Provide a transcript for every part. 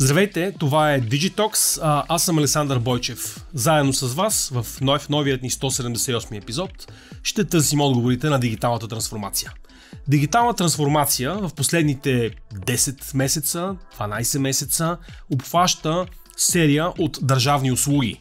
Здравейте, това е Digitox, а, аз съм Александър Бойчев. Заедно с вас в нов, новият ни 178 епизод ще търсим отговорите на дигиталната трансформация. Дигитална трансформация в последните 10 месеца, 12 месеца обхваща серия от държавни услуги.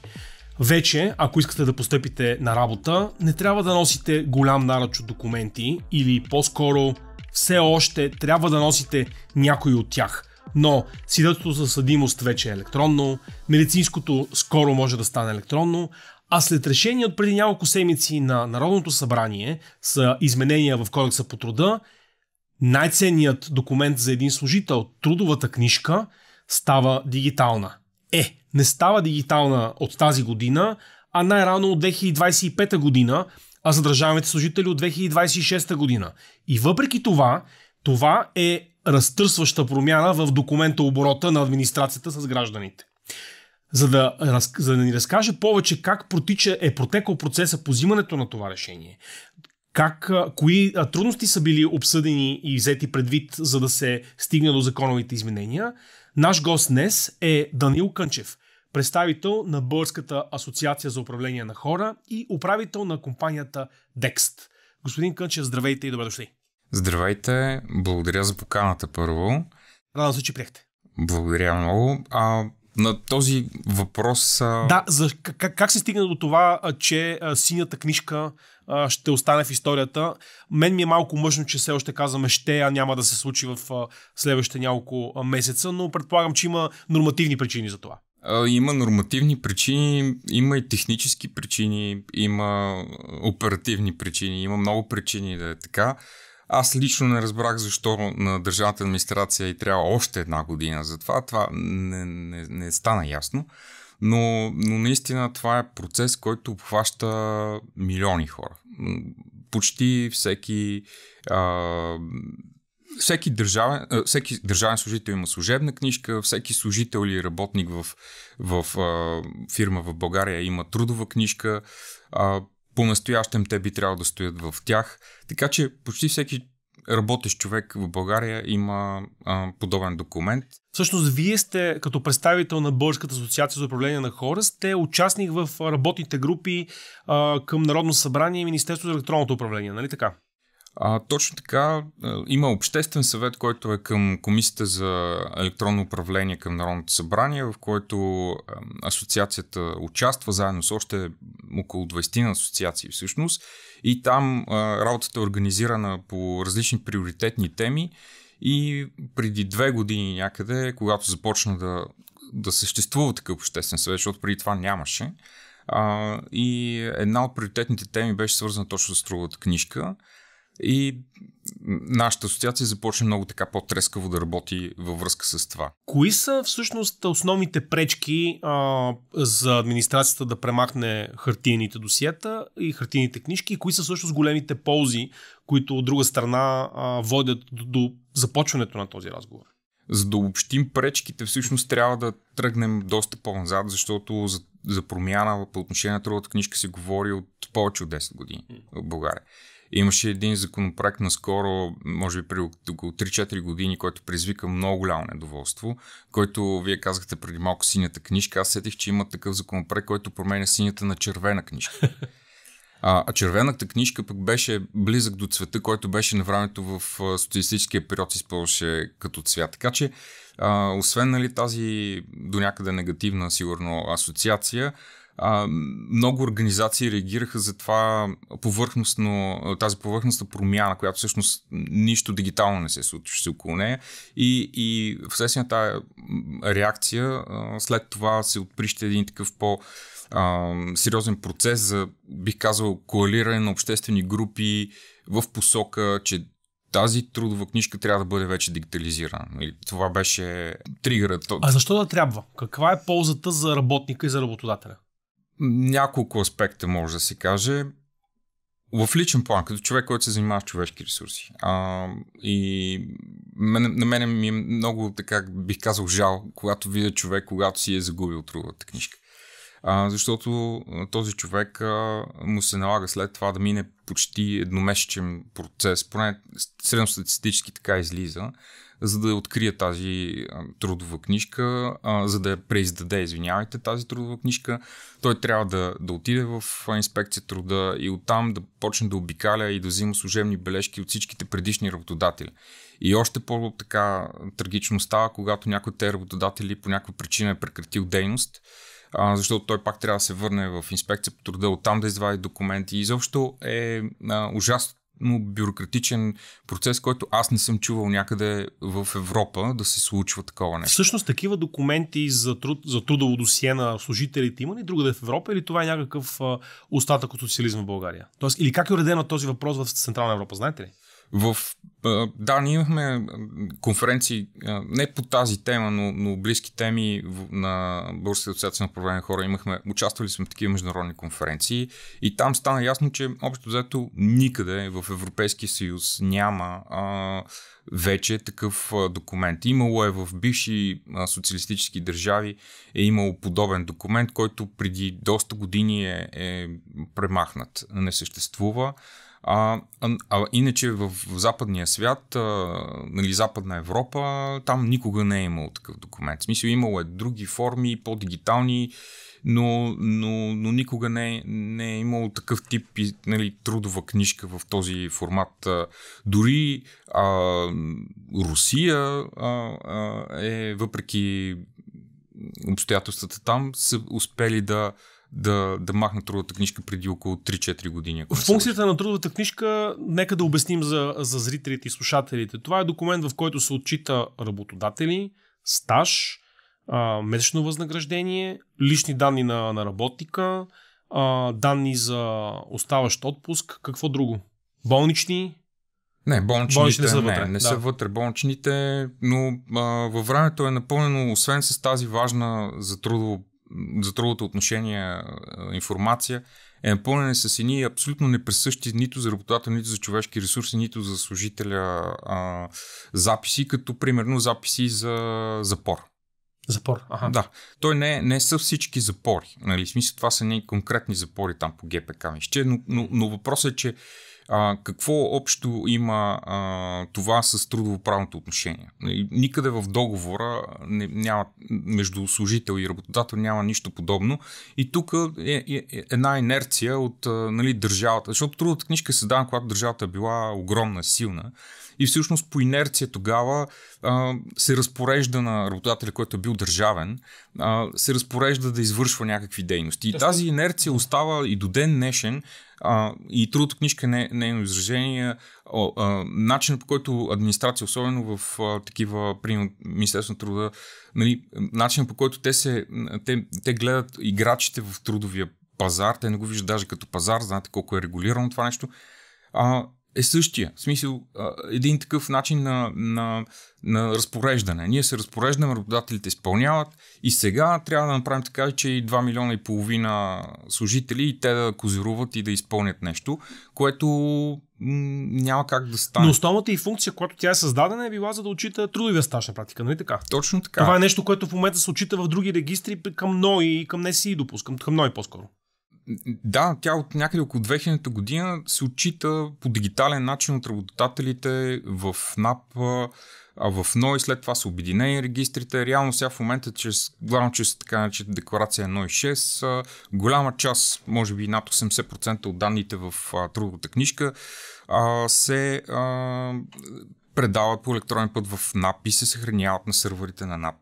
Вече, ако искате да постъпите на работа, не трябва да носите голям наръч от документи или по-скоро все още трябва да носите някой от тях но свидетелството за съдимост вече е електронно, медицинското скоро може да стане електронно, а след решение от преди няколко седмици на Народното събрание са изменения в Кодекса по труда, най-ценният документ за един служител, трудовата книжка, става дигитална. Е, не става дигитална от тази година, а най-рано от 2025 година, а за държавните служители от 2026 година. И въпреки това, това е разтърсваща промяна в документа оборота на администрацията с гражданите. За да, за да ни разкаже повече как протича, е протекал процеса по взимането на това решение, как, кои трудности са били обсъдени и взети предвид, за да се стигне до законовите изменения, наш гост днес е Данил Кънчев, представител на Българската асоциация за управление на хора и управител на компанията Dext. Господин Кънчев, здравейте и добре дошли. Здравейте, благодаря за поканата първо. Радвам се, че приехте. Благодаря много. А, на този въпрос... А... Да, за, как, как се стигна до това, че а, синята книжка а, ще остане в историята? Мен ми е малко мъжно, че все още казваме ще, а няма да се случи в а, следващите няколко а, месеца, но предполагам, че има нормативни причини за това. има нормативни причини, има и технически причини, има оперативни причини, има много причини да е така. Аз лично не разбрах защо на държавната администрация и трябва още една година за това. Това не, не, не стана ясно. Но, но наистина това е процес, който обхваща милиони хора. Почти всеки. А, всеки държавен, всеки държавен служител има служебна книжка, всеки служител или работник в, в а, фирма в България има трудова книжка. А, по-настоящем те би трябвало да стоят в тях. Така че почти всеки работещ човек в България има а, подобен документ. Всъщност, вие сте като представител на Българската асоциация за управление на хора, сте участник в работните групи а, към Народно събрание и Министерство за електронното управление, нали така? А, точно така, има обществен съвет, който е към Комисията за електронно управление към Народното събрание, в който асоциацията участва заедно с още около 20 на асоциации всъщност. И там а, работата е организирана по различни приоритетни теми. И преди две години някъде, когато започна да, да съществува такъв обществен съвет, защото преди това нямаше, а, и една от приоритетните теми беше свързана точно с другата книжка. И нашата асоциация започна много така по-трескаво да работи във връзка с това. Кои са всъщност основните пречки а, за администрацията да премахне хартиените досиета и хартиените книжки и кои са всъщност големите ползи, които от друга страна а, водят до, до започването на този разговор? За да общим пречките, всъщност трябва да тръгнем доста по-назад, защото за, за промяна по отношение на трудовата книжка се говори от повече от 10 години в България. Имаше един законопроект наскоро, може би при около 3-4 години, който предизвика много голямо недоволство, който вие казахте преди малко синята книжка. Аз сетих, че има такъв законопроект, който променя синята на червена книжка. А, а червената книжка пък беше близък до цвета, който беше на времето в социалистическия период използваше като цвят. Така че, а, освен нали, тази до някъде негативна сигурно асоциация, а, много организации реагираха за това повърхностно, тази повърхностна промяна, която всъщност нищо дигитално не се случваше около нея. И, и вследствие на тази реакция, а, след това се отприща един такъв по- а, сериозен процес за, бих казал, коалиране на обществени групи в посока, че тази трудова книжка трябва да бъде вече дигитализирана. И нали, това беше тригъра. А защо да трябва? Каква е ползата за работника и за работодателя? няколко аспекта може да се каже. В личен план, като човек, който се занимава с човешки ресурси. А, и мен, на мене ми е много, така бих казал, жал, когато видя човек, когато си е загубил трудовата книжка. А, защото този човек а, му се налага след това да мине почти едномесечен процес, поне средностатистически така излиза, за да открие тази трудова книжка, а, за да я преиздаде, извинявайте, тази трудова книжка. Той трябва да, да отиде в инспекция труда и оттам да почне да обикаля и да взима служебни бележки от всичките предишни работодатели. И още по-така трагично става, когато някой от тези работодатели по някаква причина е прекратил дейност, а, защото той пак трябва да се върне в инспекция по труда, оттам да извади документи. И изобщо е а, ужасно бюрократичен процес, който аз не съм чувал някъде в Европа да се случва такова нещо. Всъщност такива документи за, труд, за трудово досие на служителите има ли другаде в Европа или това е някакъв остатък от социализма в България? Тоест, или как е уреден този въпрос в Централна Европа, знаете ли? В да, ние имахме конференции не по тази тема, но, но близки теми на Българската асоциация на управление хора. Имахме, участвали сме в такива международни конференции и там стана ясно, че общо взето никъде в Европейския съюз няма а, вече такъв документ. Имало е в бивши социалистически държави, е имало подобен документ, който преди доста години е, е премахнат, не съществува. А, а, а иначе в, западния свят, а, нали, западна Европа, там никога не е имало такъв документ. В смисъл имало е други форми, по-дигитални, но, но, но никога не, не е имало такъв тип нали, трудова книжка в този формат. Дори а, Русия а, а, е, въпреки обстоятелствата там, са успели да да, да махна трудовата книжка преди около 3-4 години. В функцията на трудовата книжка, нека да обясним за, за зрителите и слушателите. Това е документ, в който се отчита работодатели, стаж, а, месечно възнаграждение, лични данни на, на работника, а, данни за оставащ отпуск, какво друго? Болнични? Не, болничните, болничните са вътре, не, не да. са вътре болничните, но а, във времето е напълнено, освен с тази важна за трудово за трудовото отношение информация е напълнена с едни абсолютно непресъщи нито за работодател, нито за човешки ресурси, нито за служителя а, записи, като примерно записи за запор. Запор. Ага. Да. Той не, не са всички запори. Нали? В смисъл, това са не конкретни запори там по ГПК. но, но, но въпросът е, че а, какво общо има а, това с трудовоправното отношение? Нали, никъде в договора не, няма, между служител и работодател няма нищо подобно. И тук е, е, е една инерция от а, нали, държавата, защото трудовата книжка се дава, когато държавата е била огромна, силна и всъщност по инерция тогава а, се разпорежда на работодателя, който е бил държавен, а, се разпорежда да извършва някакви дейности. И тази инерция остава и до ден днешен а, и трудната книжка не, нейно е изражение, начинът по който администрация, особено в а, такива, примерно Министерство на труда, нали, начинът по който те, се, те, те гледат играчите в трудовия пазар, те не го виждат даже като пазар, знаете колко е регулирано това нещо, а, е същия. В смисъл, един такъв начин на, на, на разпореждане. Ние се разпореждаме, работодателите изпълняват и сега трябва да направим така, че и 2 милиона и половина служители и те да козируват и да изпълнят нещо, което няма как да стане. Но основната и функция, която тя е създадена, е била за да отчита трудовия стаж на практика, нали така? Точно така. Това е нещо, което в момента се отчита в други регистри към НОИ и към НСИ, допускам, към НОИ по-скоро да, тя от някъде около 2000 година се отчита по дигитален начин от работодателите в НАП, а в НОИ след това са обединени регистрите. Реално сега в момента, чрез, главно чрез така наче декларация 6 голяма част, може би над 80% от данните в трудовата книжка се предават по електронен път в НАП и се съхраняват на серверите на НАП.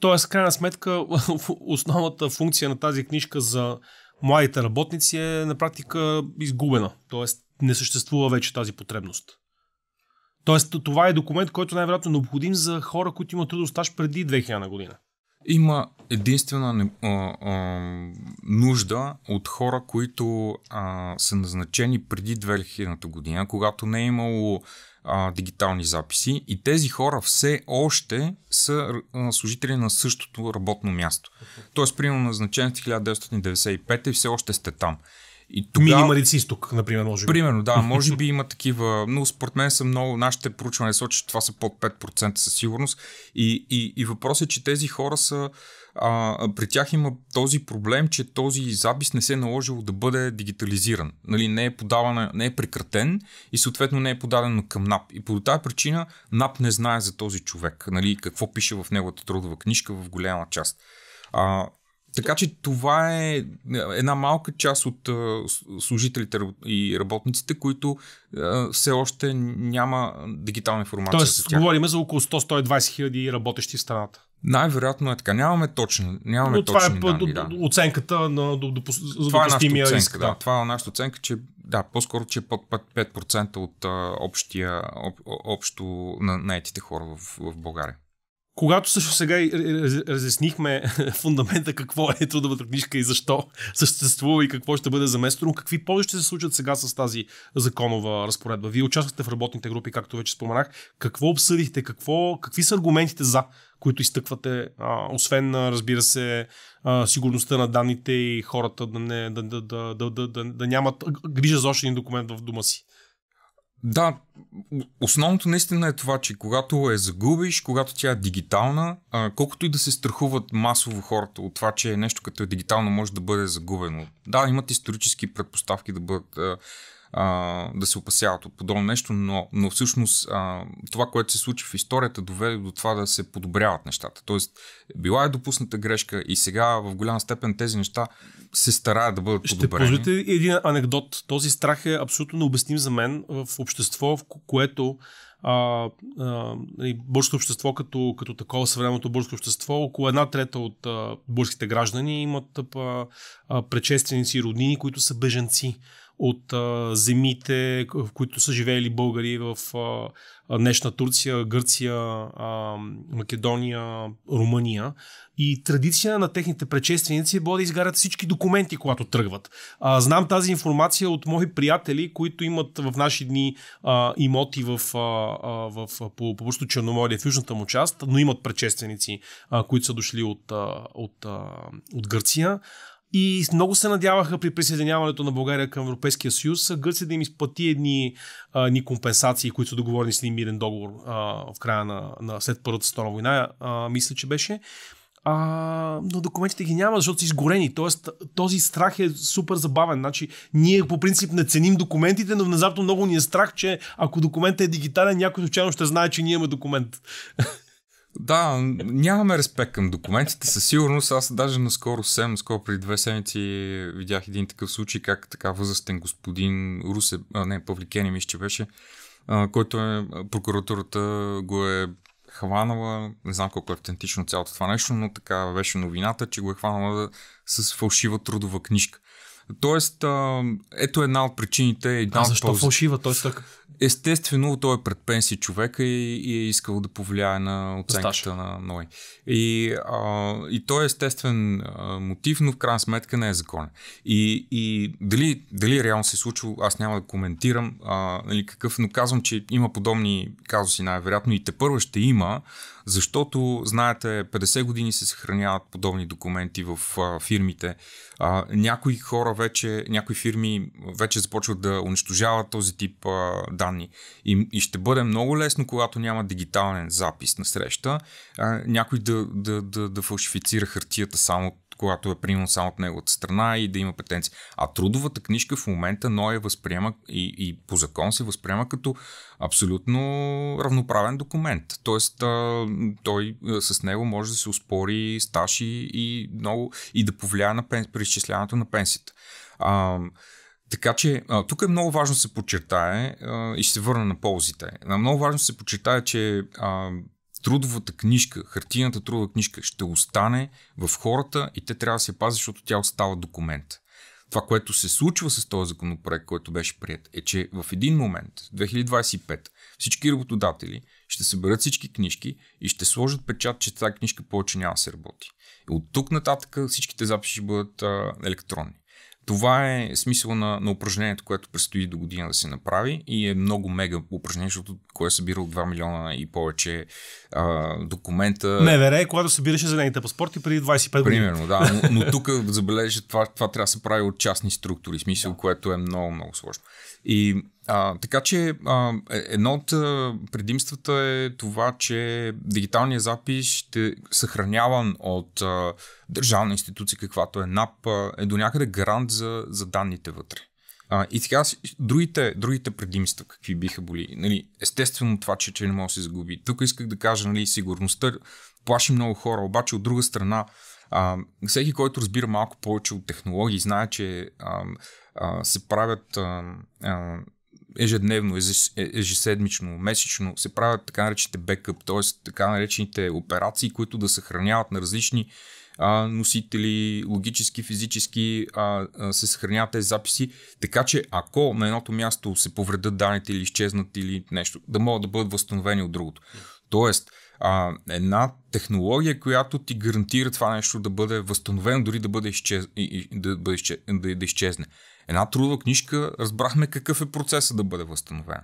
Тоест, крайна сметка, основната функция на тази книжка за младите работници е на практика изгубена. Тоест не съществува вече тази потребност. Тоест това е документ, който най-вероятно е необходим за хора, които имат трудов стаж преди 2000 година има единствена а, а, нужда от хора, които а, са назначени преди 2000 година, когато не е имало а, дигитални записи и тези хора все още са а, служители на същото работно място. Тоест, примерно назначен е в 1995 и все още сте там. И тогава... Минималиц изток, например, може би. Примерно, да, може би има такива, но според мен са много, нашите проучвания сочат, че това са под 5% със сигурност. И, и, и въпросът е, че тези хора са, а, при тях има този проблем, че този запис не се е наложило да бъде дигитализиран. Нали, не, е подавана, не е прекратен и съответно не е подаден към НАП. И по тази причина НАП не знае за този човек, нали, какво пише в неговата трудова книжка в голяма част. А, така че това е една малка част от служителите и работниците, които все още няма дигитална информация. Тоест, за тях. говорим за около 100-120 хиляди работещи в страната. Най-вероятно е така. Нямаме точно. Нямаме Но това е точни е данни, да. оценката на е допустимия риск. Оценка, да. да. Това е нашата оценка, че да, по-скоро, че е под 5% от общия, об, общо на наетите хора в, в България. Когато също сега разяснихме фундамента какво е трудовата книжка и защо съществува и какво ще бъде заместено, какви ползи ще се случат сега с тази законова разпоредба? Вие участвате в работните групи, както вече споменах. Какво обсъдихте? Какво, какви са аргументите за, които изтъквате, а, освен, разбира се, а, сигурността на данните и хората да, не, да, да, да, да, да, да, да нямат грижа за още един документ в дома си? Да, основното наистина е това, че когато е загубиш, когато тя е дигитална, колкото и да се страхуват масово хората от това, че нещо като е дигитално може да бъде загубено. Да, имат исторически предпоставки да бъдат а, да се опасяват от подобно нещо, но, но всъщност а, това, което се случи в историята, доведе до това да се подобряват нещата. Тоест, била е допусната грешка и сега в голяма степен тези неща се стараят да бъдат Ще подобрени. Ще позволите един анекдот. Този страх е абсолютно необясним за мен в общество, в което а, а, нали, общество като, като такова съвременното българско общество, около една трета от а, българските граждани имат а, а, предшественици и роднини, които са беженци от а, земите, в които са живеели българи в а, днешна Турция, Гърция, а, Македония, Румъния. И традиция на техните предшественици е била да изгарят всички документи, когато тръгват. А, знам тази информация от мои приятели, които имат в наши дни а, имоти в, а, в, по, по Черноморие, в южната му част, но имат предшественици, а, които са дошли от, а, от, а, от Гърция. И много се надяваха при присъединяването на България към Европейския съюз Гърция да им изплати едни а, ни компенсации, които са договорени с един мирен договор а, в края на, на след Първата стона война, а, мисля, че беше. А, но документите ги няма, защото са изгорени. Тоест, този страх е супер забавен. Значи, ние по принцип не ценим документите, но внезапно много ни е страх, че ако документът е дигитален, някой случайно ще знае, че ние имаме документ. Да, нямаме респект към документите, със сигурност. Аз даже наскоро, съвсем скоро преди две седмици видях един такъв случай, как така възрастен господин Русе, а, не, Павликени ми ще беше, а, който е, прокуратурата го е хванала, не знам колко е автентично цялото това нещо, но така беше новината, че го е хванала с фалшива трудова книжка. Тоест, а, ето една от причините. Една а от защо фалшива? Тоест, так... Естествено, той е пред пенсия човека и, и е искал да повлияе на оценката Сташа. на Ной. И, а, и той е естествен а, мотив, но в крайна сметка не е законен. И, и дали, дали реално се е случило, аз няма да коментирам а, нали, какъв, но казвам, че има подобни казуси най-вероятно и те първо ще има, защото, знаете, 50 години се съхраняват подобни документи в а, фирмите. А, някои хора вече, някои фирми вече започват да унищожават този тип а, данни. И, и ще бъде много лесно, когато няма дигитален запис на среща, а, някой да, да, да, да фалшифицира хартията само когато е приемал само от неговата страна и да има претенции. А трудовата книжка в момента но е възприема и, и по закон се възприема като абсолютно равноправен документ. Тоест а, той а, с него може да се успори стаж и, и, много, и да повлияе на пенс, преизчисляването на пенсията. А, така че тук е много важно да се подчертае и ще се върна на ползите. Много важно да се подчертае, че а, трудовата книжка, хартийната трудова книжка ще остане в хората и те трябва да се пазят, защото тя остава документ. Това, което се случва с този законопроект, който беше прият, е, че в един момент, 2025, всички работодатели ще съберат всички книжки и ще сложат печат, че тази книжка повече няма да се работи. И от тук нататък всичките записи ще бъдат а, електронни. Това е смисъл на, на упражнението, което предстои до година да се направи и е много мега упражнение, защото кое е събирал 2 милиона и повече а, документа. не, е, когато събираше зелените паспорти преди 25 години. Примерно, да. Но, но тук забележа, това, това трябва да се прави от частни структури, смисъл, да. което е много, много сложно. И а, така че а, е, едно от предимствата е това, че дигиталният запис ще съхраняван от а, държавна институция, каквато е НАП, а, е до някъде гарант за, за данните вътре. А, и сега другите, другите предимства, какви биха боли. Нали, естествено това, че, че не може да се загуби. Тук исках да кажа, нали, сигурността плаши много хора, обаче от друга страна, а, всеки, който разбира малко повече от технологии, знае, че а, а, се правят а, а, ежедневно, е, ежеседмично, месечно се правят така наречените бекъп, т.е. така наречените операции, които да съхраняват на различни а, носители, логически, физически а, а, се съхраняват тези записи, така че ако на едното място се повредат данните или изчезнат или нещо, да могат да бъдат възстановени от другото. Тоест, а, една технология, която ти гарантира това нещо да бъде възстановено, дори да, бъде изчез... да, бъде изчез... да, да изчезне. Една трудова книжка, разбрахме какъв е процесът да бъде възстановен.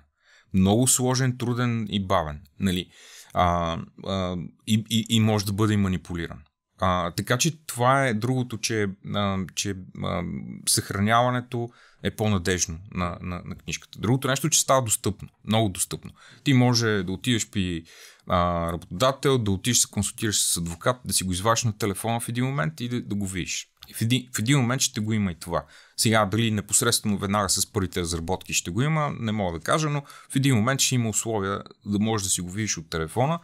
Много сложен, труден и бавен. Нали? А, а, и, и, и може да бъде и манипулиран. А, така че това е другото, че, а, че а, съхраняването е по-надежно на, на, на книжката. Другото нещо, че става достъпно, много достъпно. Ти може да отидеш при а, работодател, да отиш да консултираш с адвокат, да си го извадиш на телефона в един момент и да, да го видиш. в един, в един момент ще го има и това. Сега, дали непосредствено веднага с първите разработки ще го има, не мога да кажа, но в един момент ще има условия да можеш да си го видиш от телефона.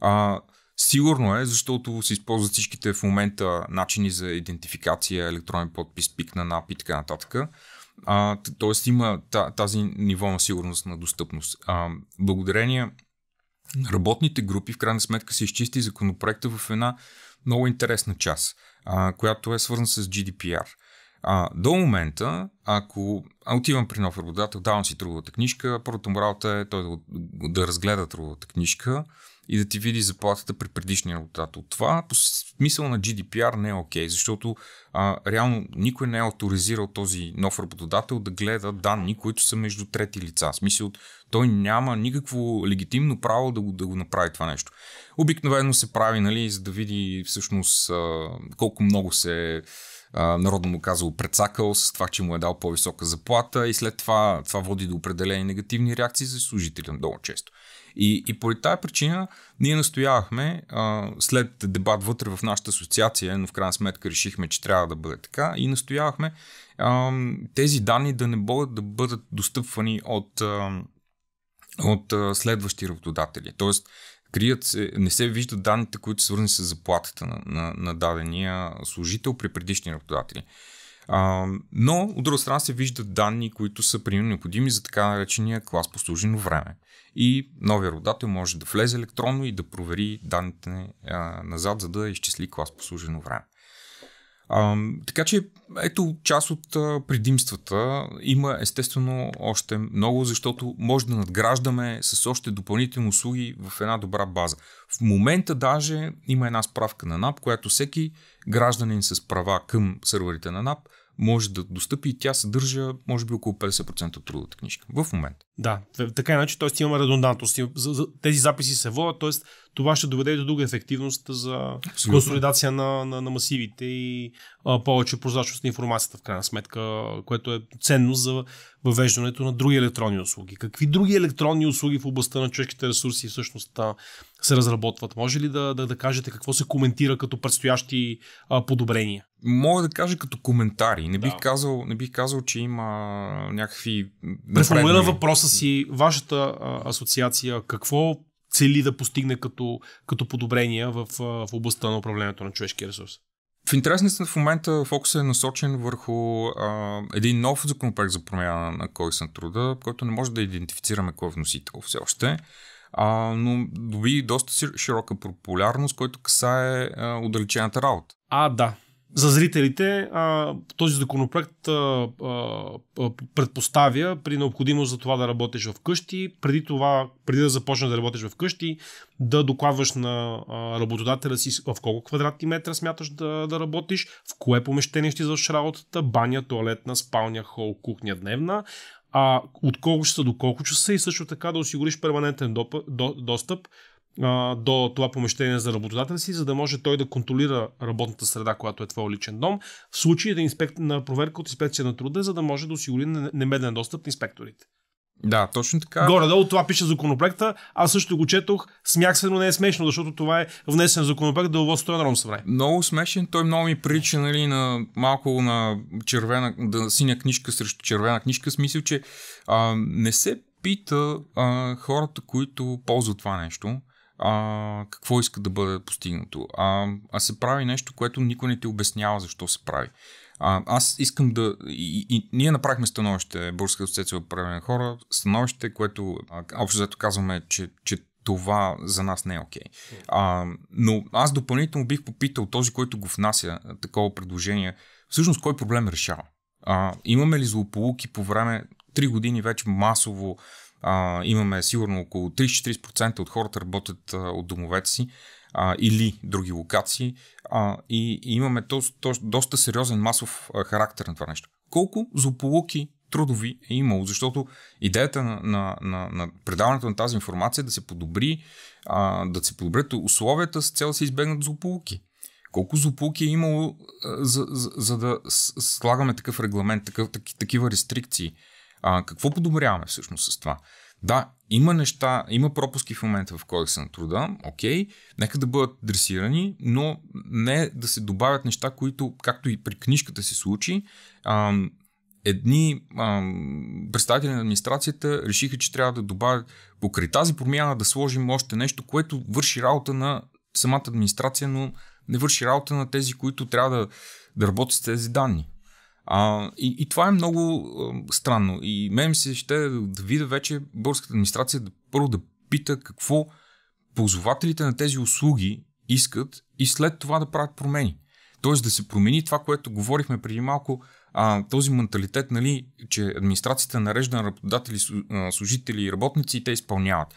А, Сигурно е, защото се използват всичките в момента начини за идентификация, електронен подпис, пик на НАП и така нататък. Тоест т.е. има тази ниво на сигурност на достъпност. А, благодарение работните групи в крайна сметка се изчисти законопроекта в една много интересна част, а, която е свързана с GDPR. А, до момента, ако а отивам при нов работодател, давам си трудовата книжка, първата му работа е той да, да разгледа трудовата книжка и да ти види заплатата при предишния работодател. Това по смисъл на GDPR не е окей, okay, защото а, реално никой не е авторизирал този нов работодател да гледа данни, които са между трети лица. В смисъл той няма никакво легитимно право да го, да го направи това нещо. Обикновено се прави, нали, за да види всъщност а, колко много се народно му казало предсакал с това, че му е дал по-висока заплата и след това това води до определени негативни реакции за служителя много често. И, и поради тази причина ние настоявахме а, след дебат вътре в нашата асоциация, но в крайна сметка решихме, че трябва да бъде така и настоявахме а, тези данни да не могат да бъдат достъпвани от а, от а, следващи работодатели. Тоест, крият се, не се виждат данните, които са свързани с заплатата на, на, на дадения служител при предишни работодатели. А, но, от друга страна, се виждат данни, които са примерно необходими за така наречения клас послужено време. И новия работодател може да влезе електронно и да провери данните а, назад, за да изчисли клас послужено време. А, така че ето част от а, предимствата има естествено още много, защото може да надграждаме с още допълнителни услуги в една добра база. В момента даже има една справка на НАП, която всеки гражданин с права към сървърите на НАП може да достъпи и тя съдържа, може би, около 50% от трудовата книжка. В момента. Да, така иначе, т.е. имаме редундантност. Тези записи се водят, т.е. това ще доведе до друга ефективност за Абсолютно. консолидация на, на, на масивите и а, повече прозрачност на информацията, в крайна сметка, което е ценно за въвеждането на други електронни услуги. Какви други електронни услуги в областта на човешките ресурси всъщност а, се разработват? Може ли да, да, да кажете какво се коментира като предстоящи а, подобрения? Мога да кажа като коментари. Не бих, да. казал, не бих казал, че има някакви. Преформулира въпроса си, вашата а, асоциация, какво цели да постигне като, като подобрения в, в областта на управлението на човешкия ресурс? В интересна в момента фокусът е насочен върху а, един нов законопроект за промяна на кодекса на труда, който не може да идентифицираме кой е вносител все още, а, но доби доста широка популярност, който касае а, удалечената работа. А, да, за зрителите а, този законопроект а, а, предпоставя при необходимост за това да работиш в къщи, преди това, преди да започнеш да работиш в къщи, да докладваш на а, работодателя си в колко квадратни метра смяташ да, да работиш, в кое помещение ще извършиш работата, баня, туалетна, спалня, хол, кухня, дневна, а, от колко часа до колко часа и също така да осигуриш перманентен достъп а, до това помещение за работодателя си, за да може той да контролира работната среда, която е твой личен дом, в случай да инспект, на проверка от инспекция на труда, за да може да осигури немеден достъп на инспекторите. Да, точно така. Горе-долу това пише законопроекта. Аз също го четох. Смях се, но не е смешно, защото това е внесен законопроект да уводство на Народно време. Много смешен. Той много ми прилича нали, на малко на червена, да, синя книжка срещу червена книжка. С че а, не се пита а, хората, които ползват това нещо а, какво иска да бъде постигнато. А, а се прави нещо, което никой не ти обяснява защо се прави. А, аз искам да. И, и, ние направихме становище, Бурска асоциация от правилни хора, становище, което а, общо взето казваме, че, че това за нас не е окей. Okay. но аз допълнително бих попитал този, който го внася такова предложение, всъщност кой проблем решава? А, имаме ли злополуки по време 3 години вече масово а, имаме сигурно около 30-40% от хората работят а, от домовете си а, или други локации а, и, и имаме то, то, доста сериозен масов а, характер на това нещо. Колко злополуки трудови е имало, защото идеята на, на, на, на предаването на тази информация е да се подобри, а, да се подобрят условията с цел да се избегнат злополуки. Колко злополуки е имало, а, за, за, за да слагаме такъв регламент, такъв, такива рестрикции. А, какво подобряваме всъщност с това? Да, има неща, има пропуски в момента в кодекса на труда, окей, нека да бъдат дресирани, но не да се добавят неща, които, както и при книжката се случи, ам, едни ам, представители на администрацията решиха, че трябва да добавят покрай тази промяна да сложим още нещо, което върши работа на самата администрация, но не върши работа на тези, които трябва да, да работят с тези данни. А, и, и това е много а, странно. И мен се ще да видя вече българската администрация да, първо да пита какво ползвателите на тези услуги искат и след това да правят промени. Тоест да се промени това, което говорихме преди малко, а, този менталитет, нали, че администрацията нарежда на работодатели, служители и работници и те изпълняват.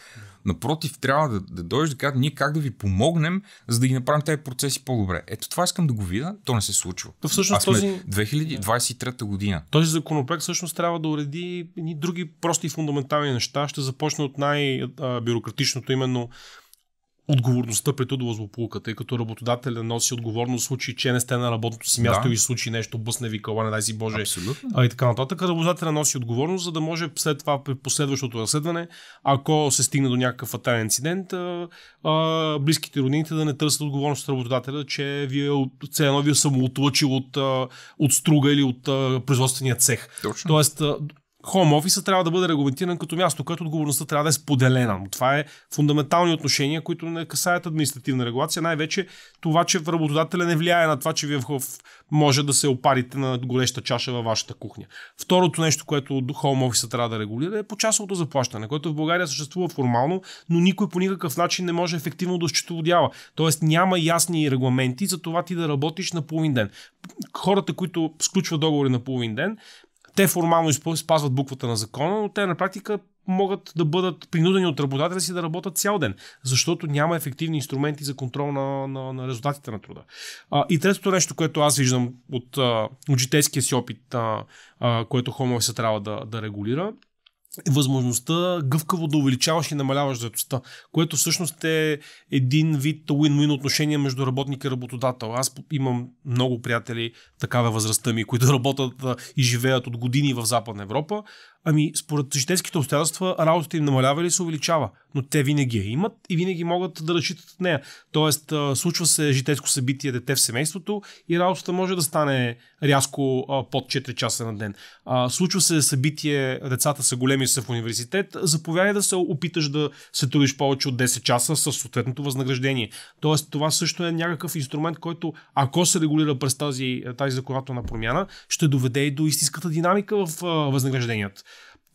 Напротив, трябва да, да дойдеш да кажеш ние как да ви помогнем, за да ги направим тези процеси по-добре. Ето това искам да го видя, то не се случва. То всъщност този... 2023 година. Този законопроект всъщност трябва да уреди едни други прости и фундаментални неща. Ще започне от най-бюрократичното, именно отговорността при трудова злополука, тъй като работодателя носи отговорност в случай, че не сте на работното си място да. и случи нещо, бъсне ви кола, не дай си Боже. Абсолютно. А, и така нататък. Работодателя носи отговорност, за да може след това при последващото разследване, ако се стигне до някакъв фатален инцидент, а, а, близките роднините да не търсят отговорност от работодателя, че вие от едно ви е самоотлъчил от, от струга или от а, производствения цех. Точно. Тоест, хоум офиса трябва да бъде регламентиран като място, което отговорността трябва да е споделена. Но това е фундаментални отношения, които не касаят административна регулация. Най-вече това, че работодателя не влияе на това, че вие може да се опарите на гореща чаша във вашата кухня. Второто нещо, което хом офиса трябва да регулира е по часовото заплащане, което в България съществува формално, но никой по никакъв начин не може ефективно да счетоводява. Тоест няма ясни регламенти за това ти да работиш на половин ден. Хората, които сключват договори на половин ден, те формално спазват буквата на закона, но те на практика могат да бъдат принудени от работодателя си да работят цял ден, защото няма ефективни инструменти за контрол на, на, на резултатите на труда. А, и третото нещо, което аз виждам от, от житейския си опит, а, а, което Home Office трябва да, да регулира, е възможността гъвкаво да увеличаваш и намаляваш заедостта, което всъщност е един вид win-win отношение между работник и работодател. Аз имам много приятели такава възрастта ми, които работят и живеят от години в Западна Европа. Ами, според житейските обстоятелства, работата им намалява или се увеличава, но те винаги я имат и винаги могат да разчитат от нея. Тоест, случва се житейско събитие дете в семейството и работата може да стане рязко под 4 часа на ден. Случва се събитие, децата са големи са в университет, заповядай да се опиташ да се трудиш повече от 10 часа с съответното възнаграждение. Тоест, това също е някакъв инструмент, който ако се регулира през тази, тази законодателна промяна, ще доведе и до истинската динамика в възнагражденията.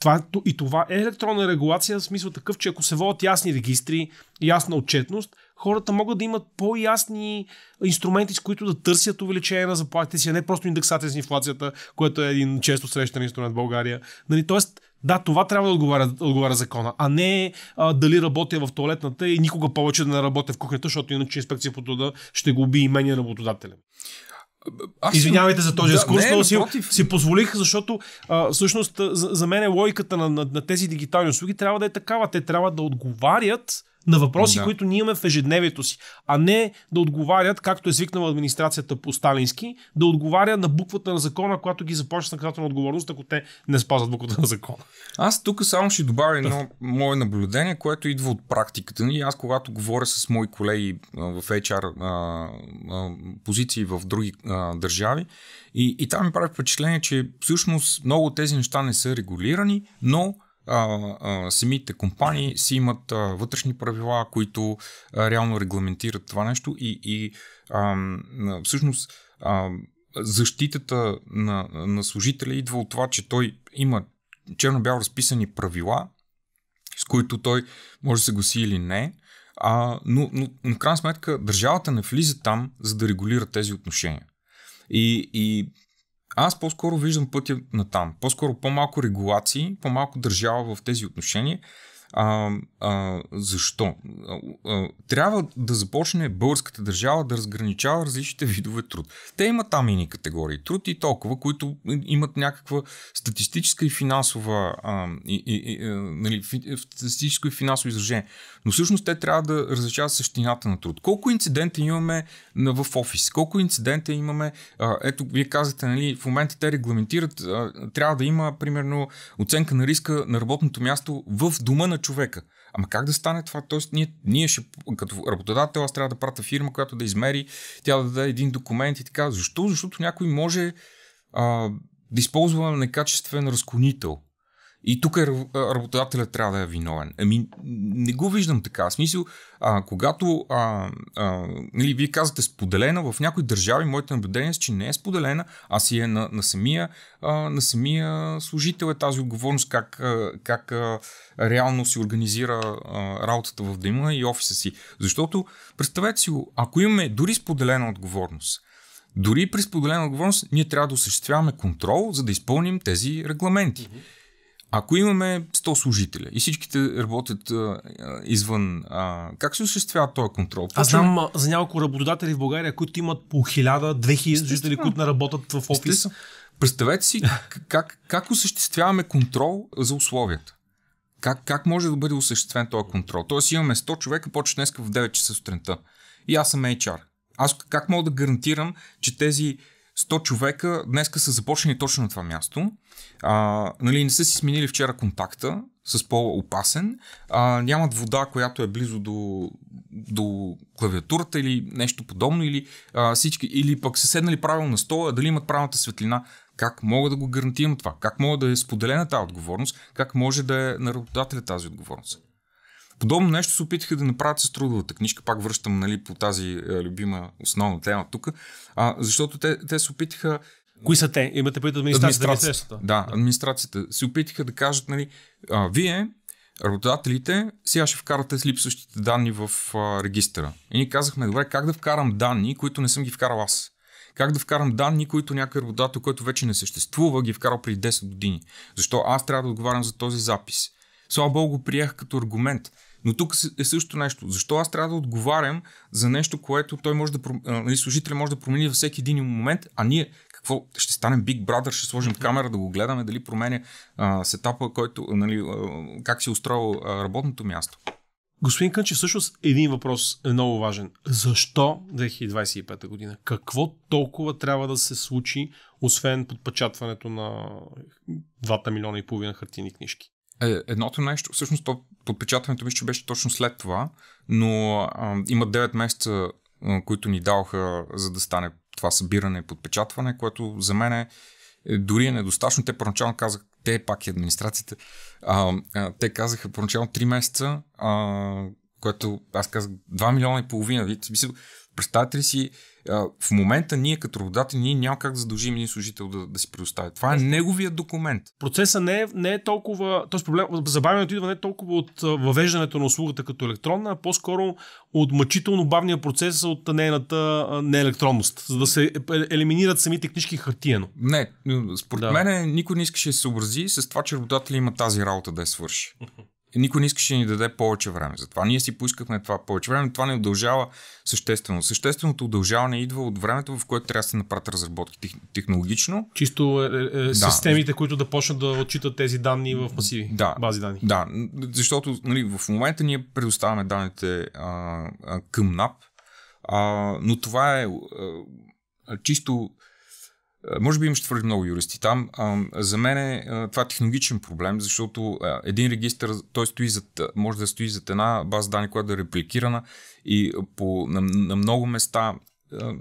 Това, и това е електронна регулация, в смисъл такъв, че ако се водят ясни регистри, ясна отчетност, хората могат да имат по-ясни инструменти, с които да търсят увеличение на заплатите си, а не просто индексация с инфлацията, което е един често срещан инструмент в България. Нали, тоест, да, това трябва да отговаря, да отговаря закона, а не а, дали работя в туалетната и никога повече да не работя в кухнята, защото иначе инспекция по труда ще го уби и мен работодателя. Аз Извинявайте за този дискурс, да, но си, си позволих, защото а, всъщност за, за мен логиката на, на, на тези дигитални услуги трябва да е такава. Те трябва да отговарят на въпроси, да. които ние имаме в ежедневието си, а не да отговарят, както е свикнала администрацията по Сталински, да отговаря на буквата на закона, когато ги започне с наказателна отговорност, ако те не спазват буквата на закона. Аз тук само ще добавя едно мое наблюдение, което идва от практиката ни. Аз когато говоря с мои колеги в HR позиции в други държави, и, и там ми прави впечатление, че всъщност много от тези неща не са регулирани, но а, а, самите компании си имат а, вътрешни правила, които а, реално регламентират това нещо и, и а, всъщност а, защитата на, на служителя идва от това, че той има черно-бяло разписани правила, с които той може да се гласи или не, а, но, но, но в крайна сметка държавата не влиза там, за да регулира тези отношения. И, и аз по-скоро виждам пътя на там. По-скоро по-малко регулации, по-малко държава в тези отношения. А, а, защо? А, а, трябва да започне българската държава да разграничава различните видове труд. Те имат там ини категории труд и толкова, които имат някаква статистическа и финансова а, и, и, и, нали, статистическо и финансово изражение. Но всъщност те трябва да различават същината на труд. Колко инцидента имаме в офис? Колко инцидента имаме? А, ето, вие казвате, нали, в момента те регламентират, а, трябва да има, примерно, оценка на риска на работното място в дома на човека. Ама как да стане това? Тоест, ние, ние ще, като работодател, аз трябва да пратя фирма, която да измери, тя да даде един документ и така. Защо? Защото някой може а, да използва некачествен разклонител и тук е работодателят трябва да е виновен. Ами, не го виждам така. В смисъл, а, когато а, а, нали, вие казвате споделена, в някои държави моите наблюдения са, е, че не е споделена, а си е на, на, самия, а, на самия служител е тази отговорност, как, а, как а, реално си организира а, работата в дема и офиса си. Защото, представете си, ако имаме дори споделена отговорност, дори при споделена отговорност, ние трябва да осъществяваме контрол, за да изпълним тези регламенти. Mm-hmm. Ако имаме 100 служителя и всичките работят а, извън, а, как се осъществява този контрол? Аз знам за няколко работодатели в България, които имат по 1000-2000 служители, които не работят в офис. Представете си как, как осъществяваме контрол за условията. Как, как може да бъде осъществен този контрол? Тоест имаме 100 човека, почва днес в 9 часа сутринта. И аз съм HR. Аз как мога да гарантирам, че тези 100 човека днеска са започнали точно на това място. А, нали, не са си сменили вчера контакта с по-опасен. А, нямат вода, която е близо до, до клавиатурата или нещо подобно. Или, а, всички, или пък са седнали правилно на стола, дали имат правилната светлина. Как мога да го гарантирам това? Как мога да е споделена тази отговорност? Как може да е на работодателя тази отговорност? Подобно нещо се опитаха да направят с трудовата книжка. Пак връщам нали, по тази а, е, любима основна тема тук. А, защото те, те се опитаха Кои са те? Имате предвид администрацията? администрацията. Да, администрацията. Се опитаха да кажат, нали, а, вие, работодателите, сега ще вкарате с липсващите данни в а, регистъра. И ние казахме, добре, как да вкарам данни, които не съм ги вкарал аз? Как да вкарам данни, които някой работодател, който вече не съществува, ги е вкарал преди 10 години? Защо аз трябва да отговарям за този запис? Слава Бог го приех като аргумент. Но тук е също нещо. Защо аз трябва да отговарям за нещо, което той може да, нали, служителя може да промени във всеки един момент, а ние какво? Ще станем Big Brother, ще сложим камера да го гледаме, дали променя а, сетапа, който, нали, а, как си е устроил а, работното място. Господин Кънчев, всъщност един въпрос е много важен. Защо 2025 година? Какво толкова трябва да се случи, освен подпечатването на 2 милиона и половина хартини книжки? Е, едното нещо, всъщност то подпечатването мисля, че беше точно след това, но а, има 9 месеца, а, които ни даваха, за да стане това събиране и подпечатване, което за мен е, е дори е недостатъчно. Те първоначално казаха, те пак и администрацията, а, а, те казаха първоначално 3 месеца, а, което аз казах 2 милиона и половина. Представете ли си в момента ние като работодатели ние няма как да задължим един служител да, да си предостави. Това е неговия документ. Процеса не е, не е толкова, т.е. проблем, забавянето идва не е толкова от въвеждането на услугата като електронна, а по-скоро от мъчително бавния процес от нейната неелектронност, за да се е, е, елиминират самите книжки хартиено. Не, според да. мен никой не искаше да се съобрази с това, че работодателя има тази работа да я свърши никой не искаше да ни даде повече време. Затова ние си поискахме това повече време, но това не удължава съществено. Същественото удължаване идва от времето, в което трябва да се направят разработки тех, технологично. Чисто е, е, е да. системите, които да почнат да отчитат тези данни в масиви, да, бази данни. Да, защото нали, в момента ние предоставяме данните а, а, към NAP, а, но това е а, чисто е, може би имаш твърде много юристи там. А, за мен е, а, е, това е технологичен проблем, защото а, е, един регистр, той стои зад, може да стои зад една база данни, която да е репликирана и по, на, на много места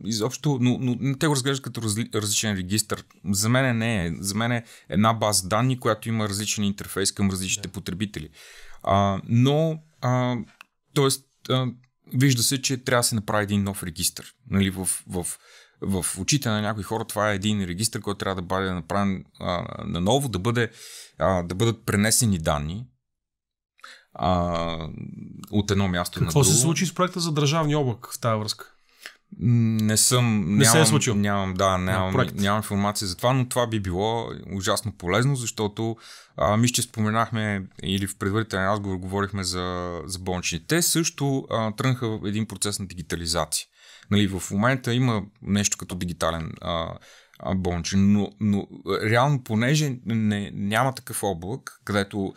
изобщо, но, но те го разглеждат като разли, различен регистр. За мен не е. За мен е една база данни, която има различен интерфейс към различните да. потребители. А, но, а, т.е. вижда се, че трябва да се направи един нов регистр. Нали, в, в, в очите на някои хора това е един регистр, който трябва да бъде направен наново, да, бъде, а, да бъдат пренесени данни а, от едно място Какво на друго. Какво се случи с проекта за държавни облак в тази връзка? Не съм. Не нямам, се е случил. Нямам, да, нямам, нямам информация за това, но това би било ужасно полезно, защото а, ми ще споменахме или в предварителен разговор говорихме за, за болничните. Те също а, тръгнаха един процес на дигитализация. Нали, в момента има нещо като дигитален а, а, но, но реално понеже не, няма такъв облак, където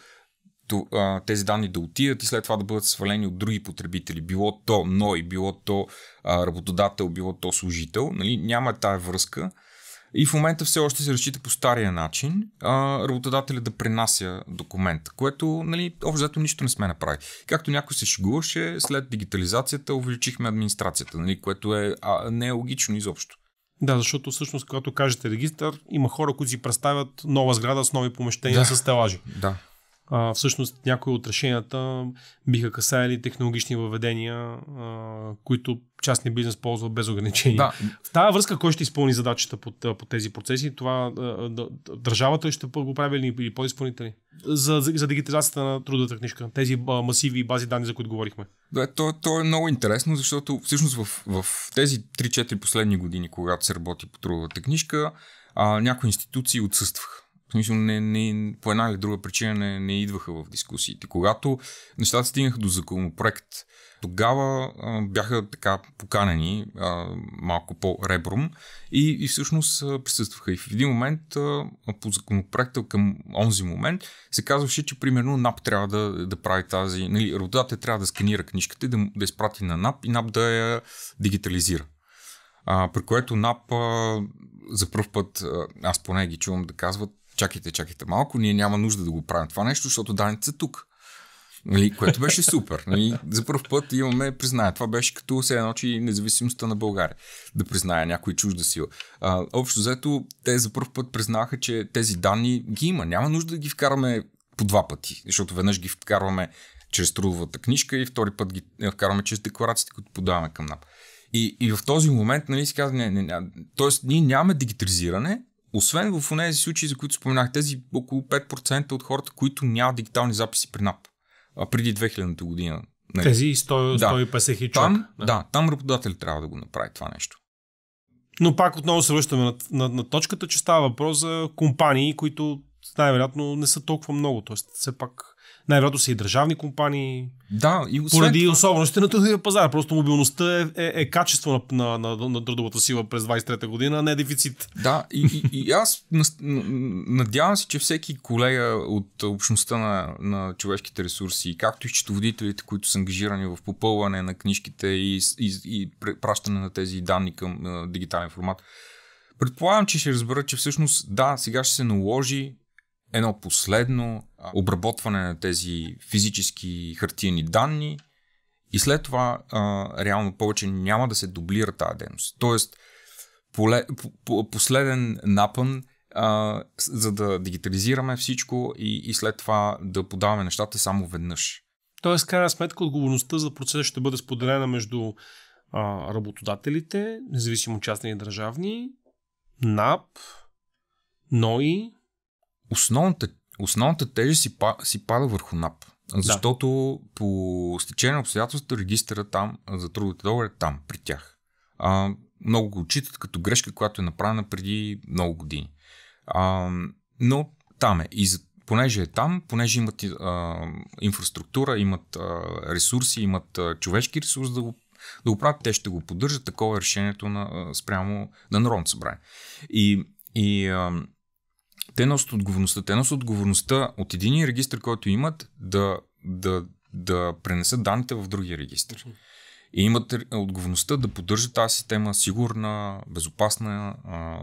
то, а, тези данни да отидат и след това да бъдат свалени от други потребители, било то НОИ, било то а, работодател, било то служител, нали, няма тая връзка, и в момента все още се разчита по стария начин а, работодателя да пренася документ, което, нали, общо нищо не сме направи. Както някой се шегуваше, след дигитализацията увеличихме администрацията, нали, което е, а, не е логично изобщо. Да, защото всъщност, когато кажете регистър, има хора, които си представят нова сграда с нови помещения да. с стелажи. Да а, всъщност някои от решенията биха касаели технологични въведения, а, които частния бизнес ползва без ограничения. Да. В тази връзка кой ще изпълни задачата по, по тези процеси? Това държавата ще го прави ли или по-изпълнители? За, за, за дигитализацията на трудовата книжка, тези а, масиви и бази данни, за които говорихме. Да, то, то е много интересно, защото всъщност в, в тези 3-4 последни години, когато се работи по трудовата книжка, а, някои институции отсъстваха смисъл, не, не, по една или друга причина не, не идваха в дискусиите. Когато нещата стигнаха до законопроект, тогава а, бяха така поканени а, малко по-ребром и, и всъщност а, присъстваха. И в един момент а, по законопроекта към онзи момент се казваше, че примерно НАП трябва да, да прави тази, нали, рододателя трябва да сканира книжката и да, да изпрати на НАП и НАП да я дигитализира. А, при което НАП а, за първ път, аз поне ги чувам да казват, чакайте, чакайте малко, ние няма нужда да го правим това нещо, защото данните са тук. Нали, което беше супер. Нали, за първ път имаме признание. Това беше като все едно, че независимостта на България. Да признае някой чужда сила. А, общо взето, те за първ път признаха, че тези данни ги има. Няма нужда да ги вкараме по два пъти, защото веднъж ги вкарваме чрез трудовата книжка и втори път ги е, вкарваме чрез декларациите, които подаваме към НАП. И, и в този момент, нали, си казвам, не, не, не, т.е. ние нямаме дигитализиране, освен в тези случаи, за които споменах, тези около 5% от хората, които нямат дигитални записи при НАП а преди 2000-та година. Не. Нали? Тези 100, да. 150 хиляди. Там, да. да, там работодател трябва да го направи това нещо. Но пак отново се връщаме на, на, на точката, че става въпрос за компании, които най-вероятно не са толкова много. Тоест, все пак най-вероятно са и държавни компании. Да, и освен поради особеностите на трудовия пазар. Просто мобилността е, е, е качество на, на, на, на трудовата сила през 23-та година, а не е дефицит. Да, и, и, и аз надявам се, че всеки колега от общността на, на човешките ресурси, както и счетоводителите, които са ангажирани в попълване на книжките и, и, и пращане на тези данни към дигитален формат, предполагам, че ще разберат, че всъщност да, сега ще се наложи едно последно обработване на тези физически хартиени данни и след това а, реално повече няма да се дублира тази дейност. Тоест, поле, по, последен напън а, за да дигитализираме всичко и, и след това да подаваме нещата само веднъж. Тоест, крайна сметка, отговорността за процеса ще бъде споделена между а, работодателите, независимо частни и държавни, НАП, НОИ, основната, основната тежест си, си пада върху НАП. Защото да. по стечение на обстоятелствата регистъра там за трудовите договори е там, при тях. А, много го отчитат като грешка, която е направена преди много години. А, но там е. И за, понеже е там, понеже имат а, инфраструктура, имат а, ресурси, имат а, човешки ресурс да го, да го правят, те ще го поддържат. Такова е решението на, а, спрямо на Народното събрание. И, и а, те носят отговорността. Те носят отговорността от един регистр, който имат, да, да, да пренесат данните в другия регистр. И имат отговорността да поддържат тази система сигурна, безопасна,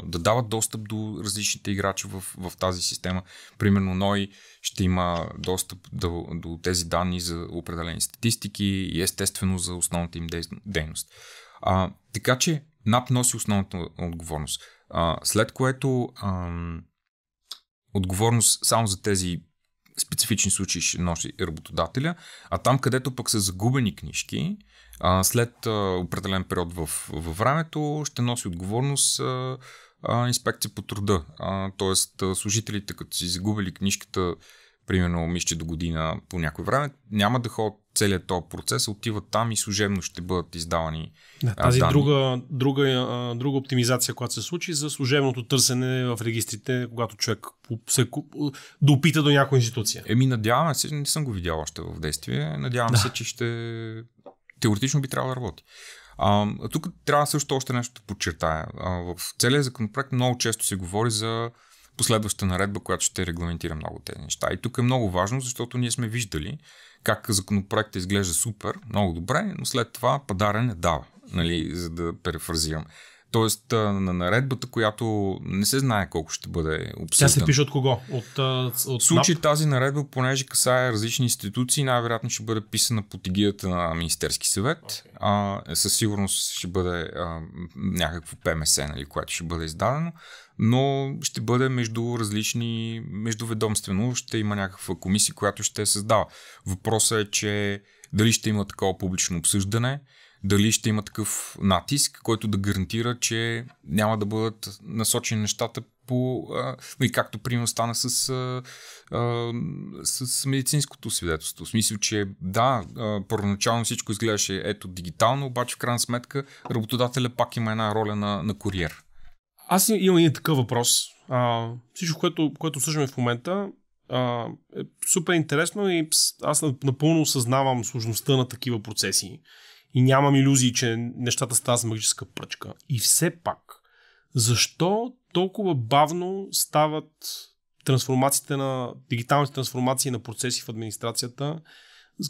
да дават достъп до различните играчи в, в тази система. Примерно НОИ ще има достъп до, до тези данни за определени статистики и естествено за основната им дейност. А, така че НАП носи основната отговорност. А, след което ам, отговорност само за тези специфични случаи ще носи работодателя, а там, където пък са загубени книжки, след определен период във времето, ще носи отговорност инспекция по труда. тоест, служителите, като си загубили книжката примерно мисля, до година по някое време, няма да ходят целият този процес, отиват там и служебно ще бъдат издавани. Да, тази данни. Друга, друга, друга оптимизация, която се случи за служебното търсене в регистрите, когато човек се допита до някоя институция. Еми, надяваме се, не съм го видял още в действие, надявам да. се, че ще. Теоретично би трябвало да работи. А, тук трябва също още нещо да подчертая. А, в целия законопроект много често се говори за последваща наредба, която ще регламентира много тези неща. И тук е много важно, защото ние сме виждали как законопроектът изглежда супер, много добре, но след това подарен не дава, нали, за да перефразирам. Тоест на наредбата, която не се знае колко ще бъде обсъждана. Тя се пише от кого? От, от В случай НАП? тази наредба, понеже касае различни институции, най-вероятно ще бъде писана под егидата на Министерски съвет. Okay. А, е, със сигурност ще бъде а, някакво ПМС, нали, което ще бъде издадено но ще бъде между различни, междуведомствено, ще има някаква комисия, която ще създава. Въпросът е, че дали ще има такова публично обсъждане, дали ще има такъв натиск, който да гарантира, че няма да бъдат насочени нещата по... А, и както примерно стана с, а, а, с медицинското свидетелство. В смисъл, че да, а, първоначално всичко изглеждаше ето дигитално, обаче в крайна сметка работодателя пак има една роля на, на куриер. Аз имам един такъв въпрос. А, всичко, което, което слушаме в момента, а, е супер интересно и аз напълно осъзнавам сложността на такива процеси и нямам иллюзии, че нещата стават с магическа пръчка. И все пак, защо толкова бавно стават трансформациите на, дигиталните трансформации на процеси в администрацията?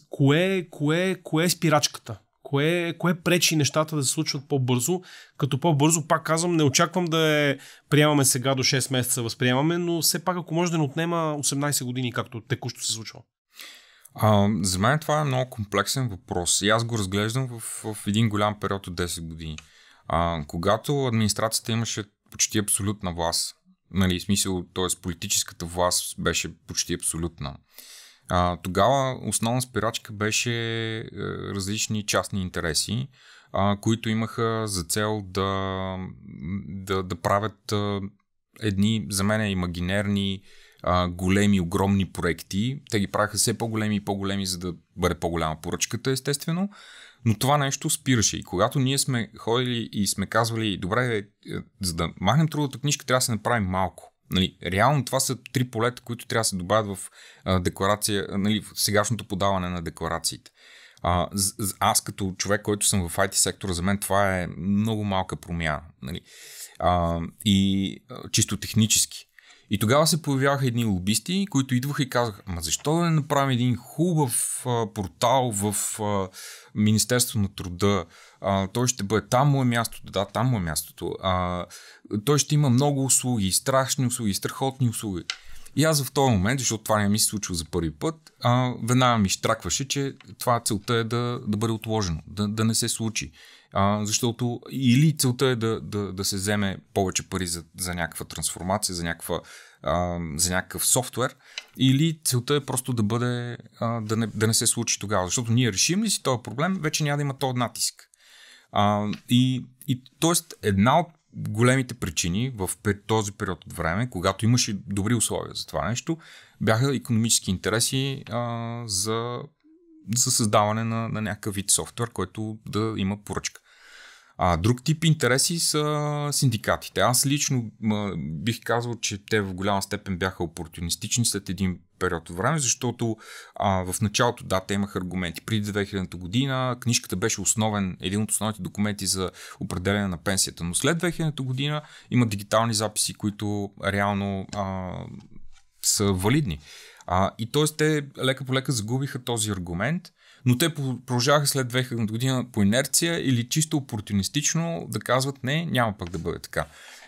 Кое, кое, кое е спирачката? Кое, кое пречи нещата да се случват по-бързо? Като по-бързо, пак казвам, не очаквам да е приемаме сега до 6 месеца, възприемаме, но все пак ако може да не отнема 18 години, както текущо се случва. А, за мен това е много комплексен въпрос и аз го разглеждам в, в един голям период от 10 години. А, когато администрацията имаше почти абсолютна власт, нали, смисъл, т.е. политическата власт беше почти абсолютна, а, тогава основна спирачка беше е, различни частни интереси, а, които имаха за цел да, да, да правят е, едни, за мен, имагинерни а, големи, огромни проекти. Те ги правяха все по-големи и по-големи, за да бъде по-голяма поръчката, естествено. Но това нещо спираше. И когато ние сме ходили и сме казвали, добре, е, за да махнем трудната книжка, трябва да се направим малко. Нали, реално това са три полета, които трябва да се добавят в а, декларация, нали, в сегашното подаване на декларациите. А, аз като човек, който съм в IT сектора, за мен това е много малка промяна. Нали? А, и а, чисто технически. И тогава се появяваха едни лобисти, които идваха и казаха, ама защо да не направим един хубав а, портал в а, Министерство на труда, а, той ще бъде там му е мястото, да, там му е мястото, а, той ще има много услуги, страшни услуги, страхотни услуги. И аз в този момент, защото това не ми се случва за първи път, а, веднага ми штракваше, че това целта е да, да бъде отложено, да, да не се случи а, защото или целта е да, да, да се вземе повече пари за, за някаква трансформация, за, някаква, а, за някакъв софтуер, или целта е просто да бъде, а, да, не, да не се случи тогава, защото ние решим ли си този проблем, вече няма да има този натиск. А, и, и т.е. една от големите причини в този период от време, когато имаше добри условия за това нещо, бяха економически интереси а, за за създаване на, на някакъв вид софтуер, който да има поръчка. А, друг тип интереси са синдикатите. Аз лично бих казал, че те в голяма степен бяха опортунистични след един период от време, защото а, в началото, да, те имаха аргументи. Преди 2000 година книжката беше основен, един от основните документи за определение на пенсията, но след 2000 година има дигитални записи, които реално а, са валидни. А, и т.е. те лека по лека загубиха този аргумент, но те продължаваха след 2000 година по инерция или чисто опортунистично да казват не, няма пък да бъде така.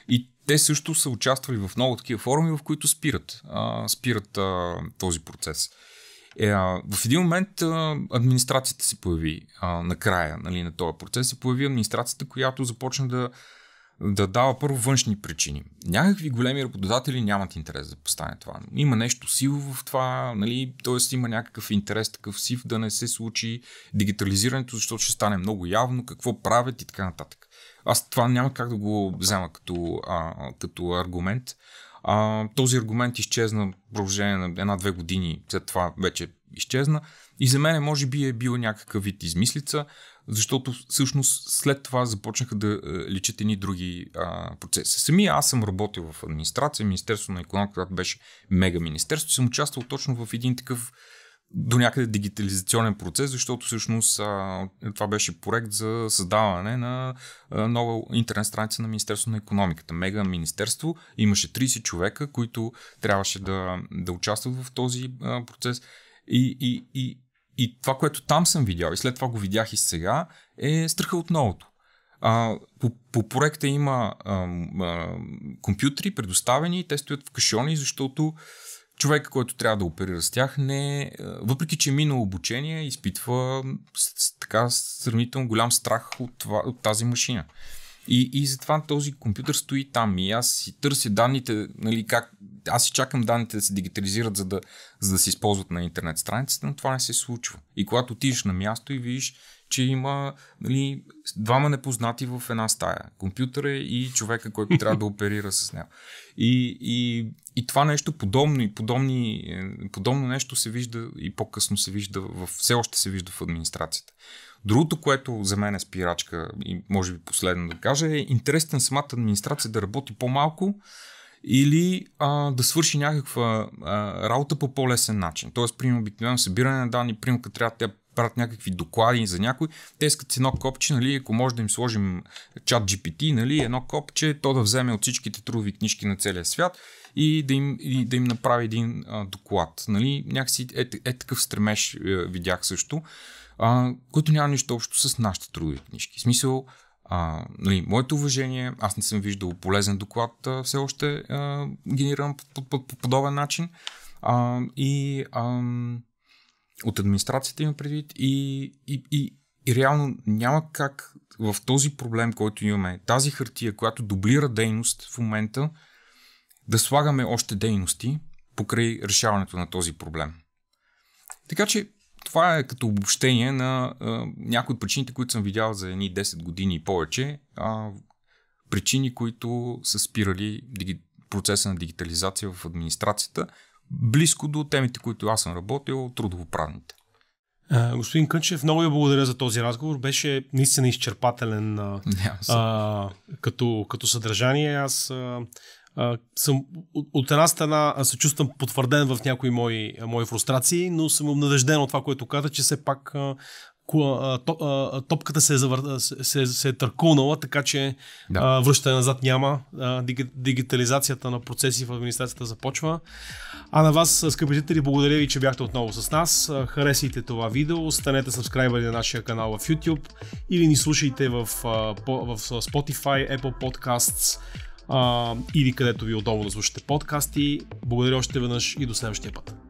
И те също са участвали в много такива форуми, в които спират, а, спират а, този процес. Е, а, в един момент а, администрацията се появи а, накрая нали, на този процес. Се появи администрацията, която започна да да дава първо външни причини. Някакви големи работодатели нямат интерес да постане това. Има нещо сиво в това, нали? т.е. има някакъв интерес такъв сив да не се случи дигитализирането, защото ще стане много явно какво правят и така нататък. Аз това няма как да го взема като, а, като аргумент. А, този аргумент изчезна в продължение на една-две години, след това вече изчезна. И за мен може би е бил някакъв вид измислица защото всъщност след това започнаха да е, лечат едни други а, процеси. Самия аз съм работил в администрация, Министерство на економика, когато беше мега министерство, съм участвал точно в един такъв до някъде дигитализационен процес, защото всъщност а, това беше проект за създаване на а, нова интернет страница на Министерство на економиката. Мега министерство имаше 30 човека, които трябваше да, да участват в този а, процес. И, и, и и това, което там съм видял, и след това го видях и сега, е страха от новото. А, по, по проекта има а, а, компютри предоставени и те стоят в кашони, защото човек, който трябва да оперира с тях, не, въпреки че е минало обучение, изпитва с, с, така сравнително голям страх от, това, от тази машина. И, и затова този компютър стои там и аз си търся данните, нали, как, аз си чакам данните да се дигитализират, за да, за да се използват на интернет страницата, но това не се случва. И когато отидеш на място и видиш, че има нали, двама непознати в една стая. Компютъра е и човека, който трябва да оперира с него. И, и, и това нещо подобно и подобни, е, подобно нещо се вижда и по-късно се вижда, в, все още се вижда в администрацията. Другото, което за мен е спирачка и може би последно да кажа е интересен самата администрация да работи по-малко или а, да свърши някаква а, работа по по-лесен начин. Тоест, при обикновено събиране на данни, при като трябва да правят някакви доклади за някой, те искат едно копче, нали, ако може да им сложим чат GPT, нали, едно копче, то да вземе от всичките трудови книжки на целия свят и да им, и да им направи един а, доклад. Нали, някакси е, е, е такъв стремеж е, видях също а, които няма нищо общо с нашите трудови книжки. В смисъл, а, нали, моето уважение, аз не съм виждал полезен доклад, а, все още а, генериран по, по, по, по подобен начин. А, и а, от администрацията има предвид и, и, и, и реално няма как в този проблем, който имаме, тази хартия, която дублира дейност в момента, да слагаме още дейности покрай решаването на този проблем. Така че това е като обобщение на а, някои от причините, които съм видял за едни 10 години и повече. А, причини, които са спирали диги... процеса на дигитализация в администрацията, близко до темите, които аз съм работил, трудовоправните. Господин Кънчев, много ви благодаря за този разговор. Беше наистина изчерпателен а, а, като, като съдържание. Аз а, съм, от една страна се чувствам потвърден в някои мои, мои фрустрации, но съм обнадежден от това, което каза, че все пак топката се е, завър... се, се е търкунала, така че да. връщане назад няма. дигитализацията на процеси в администрацията започва. А на вас, скъпи зрители, благодаря ви, че бяхте отново с нас. Харесайте това видео, станете сабскрайбъри на нашия канал в YouTube или ни слушайте в, в Spotify, Apple Podcasts, или където ви е удобно да слушате подкасти. Благодаря още веднъж и до следващия път.